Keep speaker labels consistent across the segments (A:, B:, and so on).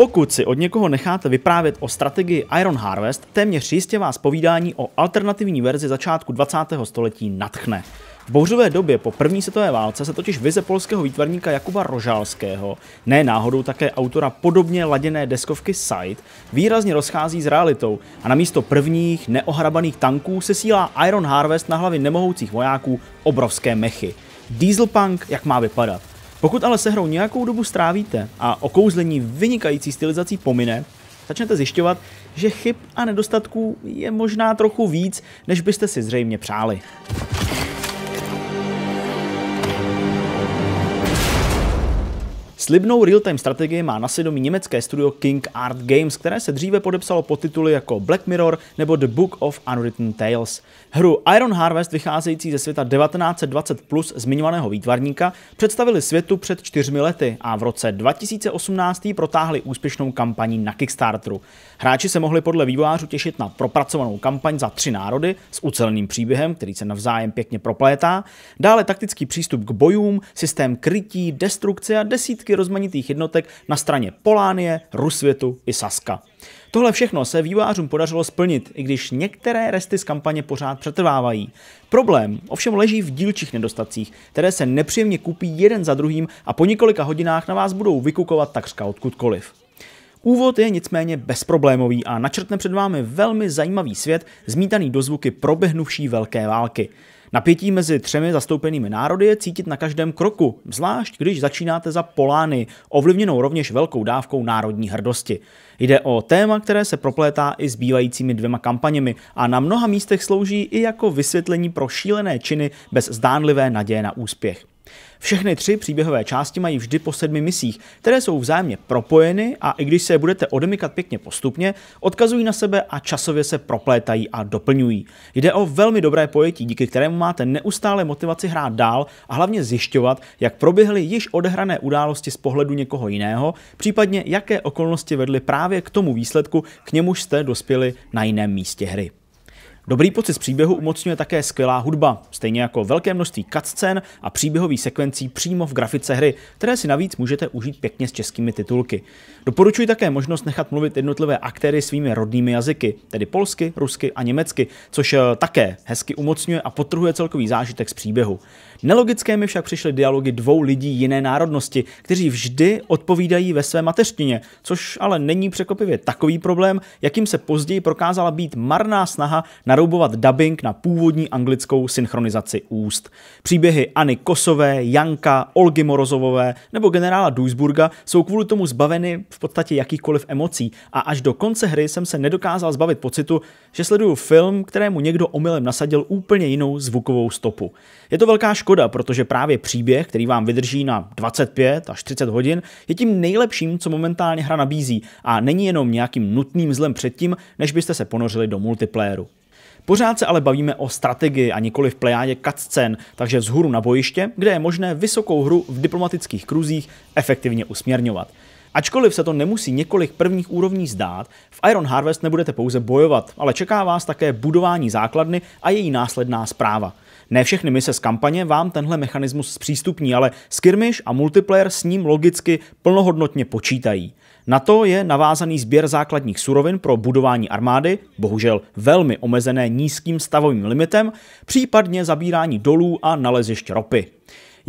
A: Pokud si od někoho necháte vyprávět o strategii Iron Harvest, téměř jistě vás povídání o alternativní verzi začátku 20. století natchne. V bouřové době po první světové válce se totiž vize polského výtvarníka Jakuba Rožalského. ne náhodou také autora podobně laděné deskovky Sight výrazně rozchází s realitou a na místo prvních neohrabaných tanků se sílá Iron Harvest na hlavy nemohoucích vojáků obrovské mechy. Dieselpunk, jak má vypadat? Pokud ale se hrou nějakou dobu strávíte a okouzlení vynikající stylizací pomine, začnete zjišťovat, že chyb a nedostatků je možná trochu víc, než byste si zřejmě přáli. Slibnou real-time strategii má na svědomí německé studio King Art Games, které se dříve podepsalo pod tituly jako Black Mirror nebo The Book of Unwritten Tales. Hru Iron Harvest, vycházející ze světa 1920 plus zmiňovaného výtvarníka, představili světu před čtyřmi lety a v roce 2018 protáhli úspěšnou kampaní na Kickstarteru. Hráči se mohli podle vývojářů těšit na propracovanou kampaň za tři národy s uceleným příběhem, který se navzájem pěkně proplétá, dále taktický přístup k bojům, systém krytí, destrukce a desítky rozmanitých jednotek na straně Polánie, Rusvětu i Saska. Tohle všechno se vývářům podařilo splnit, i když některé resty z kampaně pořád přetrvávají. Problém ovšem leží v dílčích nedostacích, které se nepříjemně kupí jeden za druhým a po několika hodinách na vás budou vykukovat takřka odkudkoliv. Úvod je nicméně bezproblémový a načrtne před vámi velmi zajímavý svět, zmítaný do zvuky proběhnuvší velké války. Napětí mezi třemi zastoupenými národy je cítit na každém kroku, zvlášť když začínáte za Polány, ovlivněnou rovněž velkou dávkou národní hrdosti. Jde o téma, které se proplétá i s bývajícími dvěma kampaněmi a na mnoha místech slouží i jako vysvětlení pro šílené činy bez zdánlivé naděje na úspěch. Všechny tři příběhové části mají vždy po sedmi misích, které jsou vzájemně propojeny a i když se je budete odemykat pěkně postupně, odkazují na sebe a časově se proplétají a doplňují. Jde o velmi dobré pojetí, díky kterému máte neustále motivaci hrát dál a hlavně zjišťovat, jak proběhly již odehrané události z pohledu někoho jiného, případně jaké okolnosti vedly právě k tomu výsledku, k němuž jste dospěli na jiném místě hry. Dobrý pocit z příběhu umocňuje také skvělá hudba, stejně jako velké množství cutscen a příběhových sekvencí přímo v grafice hry, které si navíc můžete užít pěkně s českými titulky. Doporučuji také možnost nechat mluvit jednotlivé aktéry svými rodnými jazyky, tedy polsky, rusky a německy, což eh, také hezky umocňuje a potrhuje celkový zážitek z příběhu. Nelogické mi však přišly dialogy dvou lidí jiné národnosti, kteří vždy odpovídají ve své mateřštině, což ale není překvapivě takový problém, jakým se později prokázala být marná snaha na naroubovat dubbing na původní anglickou synchronizaci úst. Příběhy Anny Kosové, Janka, Olgy Morozovové nebo generála Duisburga jsou kvůli tomu zbaveny v podstatě jakýchkoliv emocí a až do konce hry jsem se nedokázal zbavit pocitu, že sleduju film, kterému někdo omylem nasadil úplně jinou zvukovou stopu. Je to velká škoda, protože právě příběh, který vám vydrží na 25 až 30 hodin, je tím nejlepším, co momentálně hra nabízí a není jenom nějakým nutným zlem předtím, než byste se ponořili do multiplayeru. Pořád se ale bavíme o strategii a nikoli v plejádě cutscen, takže vzhůru na bojiště, kde je možné vysokou hru v diplomatických kruzích efektivně usměrňovat. Ačkoliv se to nemusí několik prvních úrovní zdát, v Iron Harvest nebudete pouze bojovat, ale čeká vás také budování základny a její následná zpráva. Ne všechny mise z kampaně vám tenhle mechanismus zpřístupní, ale skirmish a multiplayer s ním logicky plnohodnotně počítají. Na to je navázaný sběr základních surovin pro budování armády, bohužel velmi omezené nízkým stavovým limitem, případně zabírání dolů a nalezišť ropy.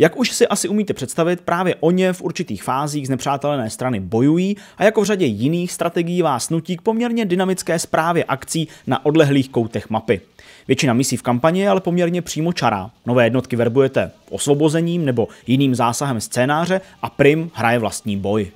A: Jak už si asi umíte představit, právě oni v určitých fázích z nepřátelené strany bojují a jako v řadě jiných strategií vás nutí k poměrně dynamické zprávě akcí na odlehlých koutech mapy. Většina misí v kampani je ale poměrně přímo čará. Nové jednotky verbujete osvobozením nebo jiným zásahem scénáře a Prim hraje vlastní boj.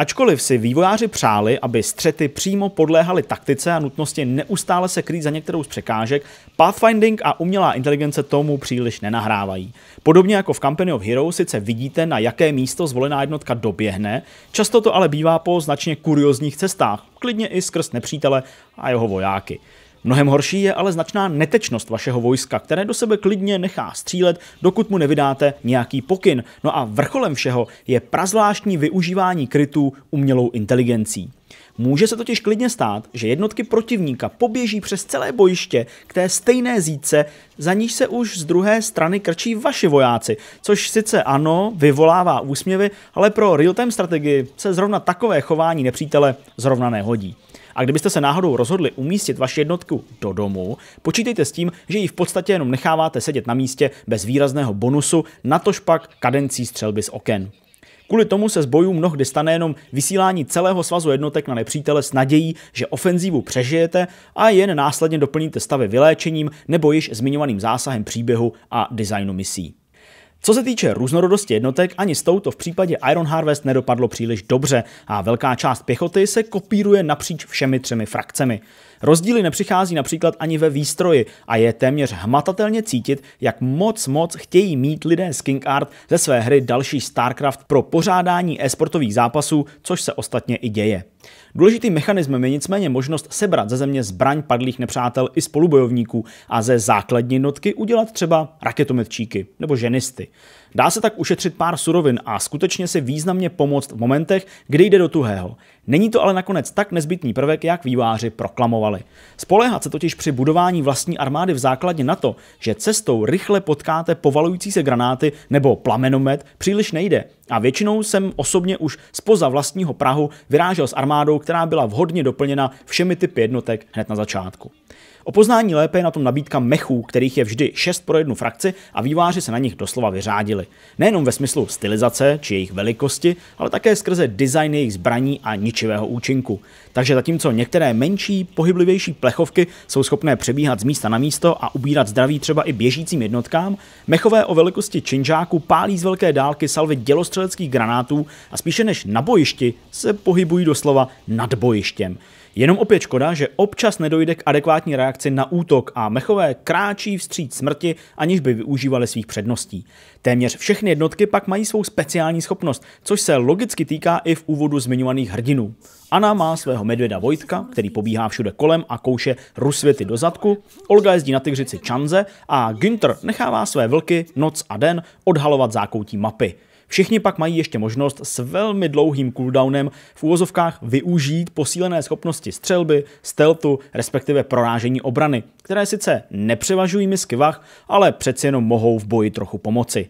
A: Ačkoliv si vývojáři přáli, aby střety přímo podléhaly taktice a nutnosti neustále se krýt za některou z překážek, pathfinding a umělá inteligence tomu příliš nenahrávají. Podobně jako v Company of Heroes sice vidíte, na jaké místo zvolená jednotka doběhne, často to ale bývá po značně kuriozních cestách, klidně i skrz nepřítele a jeho vojáky. Mnohem horší je ale značná netečnost vašeho vojska, které do sebe klidně nechá střílet, dokud mu nevydáte nějaký pokyn. No a vrcholem všeho je prazvláštní využívání krytů umělou inteligencí. Může se totiž klidně stát, že jednotky protivníka poběží přes celé bojiště k té stejné zíce za níž se už z druhé strany krčí vaši vojáci, což sice ano, vyvolává úsměvy, ale pro real-time strategii se zrovna takové chování nepřítele zrovna nehodí. A kdybyste se náhodou rozhodli umístit vaši jednotku do domu, počítejte s tím, že ji v podstatě jenom necháváte sedět na místě bez výrazného bonusu, natož pak kadencí střelby z oken. Kvůli tomu se z bojů mnohdy stane jenom vysílání celého svazu jednotek na nepřítele s nadějí, že ofenzívu přežijete a jen následně doplníte stavy vyléčením nebo již zmiňovaným zásahem příběhu a designu misí. Co se týče různorodosti jednotek, ani s touto v případě Iron Harvest nedopadlo příliš dobře a velká část pěchoty se kopíruje napříč všemi třemi frakcemi. Rozdíly nepřichází například ani ve výstroji a je téměř hmatatelně cítit, jak moc moc chtějí mít lidé z King Art ze své hry další StarCraft pro pořádání e-sportových zápasů, což se ostatně i děje. Důležitým mechanismem je nicméně možnost sebrat ze země zbraň padlých nepřátel i spolubojovníků a ze základní notky udělat třeba raketometčíky nebo ženisty. Dá se tak ušetřit pár surovin a skutečně si významně pomoct v momentech, kdy jde do tuhého. Není to ale nakonec tak nezbytný prvek, jak výváři proklamovali. Spoléhat se totiž při budování vlastní armády v základně na to, že cestou rychle potkáte povalující se granáty nebo plamenomet, příliš nejde. A většinou jsem osobně už spoza vlastního Prahu vyrážel s armádou, která byla vhodně doplněna všemi typy jednotek hned na začátku. O poznání lépe je na tom nabídka mechů, kterých je vždy 6 pro jednu frakci a výváři se na nich doslova vyřádili. Nejenom ve smyslu stylizace či jejich velikosti, ale také skrze design jejich zbraní a ničivého účinku. Takže zatímco některé menší, pohyblivější plechovky jsou schopné přebíhat z místa na místo a ubírat zdraví třeba i běžícím jednotkám, mechové o velikosti činžáku pálí z velké dálky salvy dělostřeleckých granátů a spíše než na bojišti se pohybují doslova nad bojištěm. Jenom opět škoda, že občas nedojde k adekvátní reakci na útok a mechové kráčí vstříc smrti, aniž by využívali svých předností. Téměř všechny jednotky pak mají svou speciální schopnost, což se logicky týká i v úvodu zmiňovaných hrdinů. Anna má svého medvěda Vojtka, který pobíhá všude kolem a kouše rusvěty do zadku, Olga jezdí na tygřici Čanze a Günther nechává své vlky noc a den odhalovat zákoutí mapy. Všichni pak mají ještě možnost s velmi dlouhým cooldownem v úvozovkách využít posílené schopnosti střelby, steltu, respektive prorážení obrany, které sice nepřevažují misky vach, ale přeci jenom mohou v boji trochu pomoci.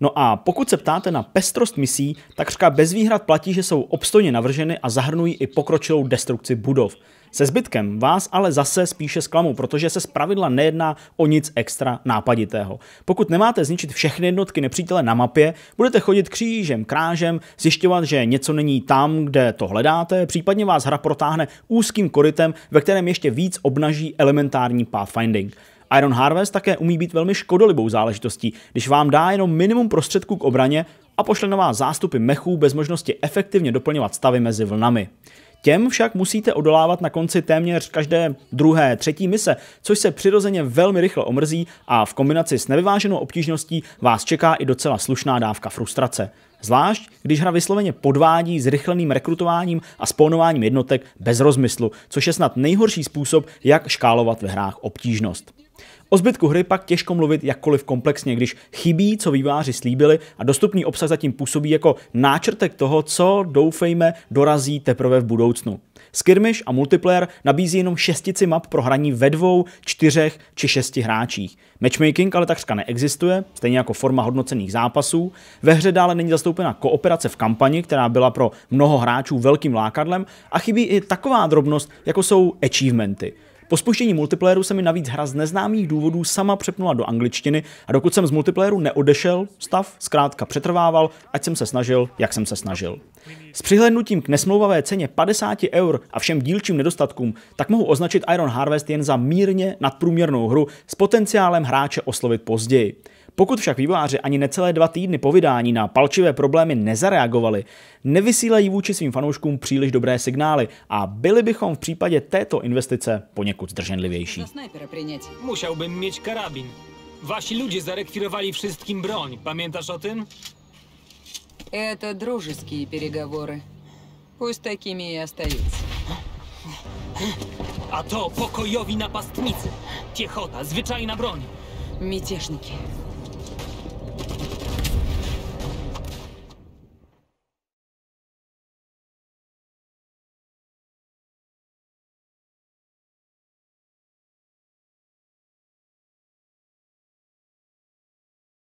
A: No a pokud se ptáte na pestrost misí, takřka bez výhrad platí, že jsou obstojně navrženy a zahrnují i pokročilou destrukci budov. Se zbytkem vás ale zase spíše zklamu, protože se zpravidla nejedná o nic extra nápaditého. Pokud nemáte zničit všechny jednotky nepřítele na mapě, budete chodit křížem, krážem, zjišťovat, že něco není tam, kde to hledáte, případně vás hra protáhne úzkým korytem, ve kterém ještě víc obnaží elementární pathfinding. Iron Harvest také umí být velmi škodolibou záležitostí, když vám dá jenom minimum prostředků k obraně a pošle na vás zástupy mechů bez možnosti efektivně doplňovat stavy mezi vlnami. Těm však musíte odolávat na konci téměř každé druhé, třetí mise, což se přirozeně velmi rychle omrzí a v kombinaci s nevyváženou obtížností vás čeká i docela slušná dávka frustrace. Zvlášť, když hra vysloveně podvádí s rychleným rekrutováním a spawnováním jednotek bez rozmyslu, což je snad nejhorší způsob, jak škálovat ve hrách obtížnost. O zbytku hry pak těžko mluvit jakkoliv komplexně, když chybí, co výváři slíbili a dostupný obsah zatím působí jako náčrtek toho, co doufejme dorazí teprve v budoucnu. Skirmish a multiplayer nabízí jenom šestici map pro hraní ve dvou, čtyřech či šesti hráčích. Matchmaking ale takřka neexistuje, stejně jako forma hodnocených zápasů. Ve hře dále není zastoupena kooperace v kampani, která byla pro mnoho hráčů velkým lákadlem a chybí i taková drobnost, jako jsou achievementy – po spuštění multiplayeru se mi navíc hra z neznámých důvodů sama přepnula do angličtiny a dokud jsem z multiplayeru neodešel, stav zkrátka přetrvával, ať jsem se snažil, jak jsem se snažil. S přihlednutím k nesmlouvavé ceně 50 eur a všem dílčím nedostatkům, tak mohu označit Iron Harvest jen za mírně nadprůměrnou hru s potenciálem hráče oslovit později. Pokud však výváři ani necelé dva týdny po vydání na palčivé problémy nezareagovali, nevysílají vůči svým fanouškům příliš dobré signály a byli bychom v případě této investice poněkud zdrženlivější. Musel bych mít karabin. Vaši lidi zarekwirowali všem broń. Pamiętasz o tym? To družské переговоры. Пусть takými i остаются. A to pokojoví napastnicy. Těchota, zvyčajná broń. Мятежники.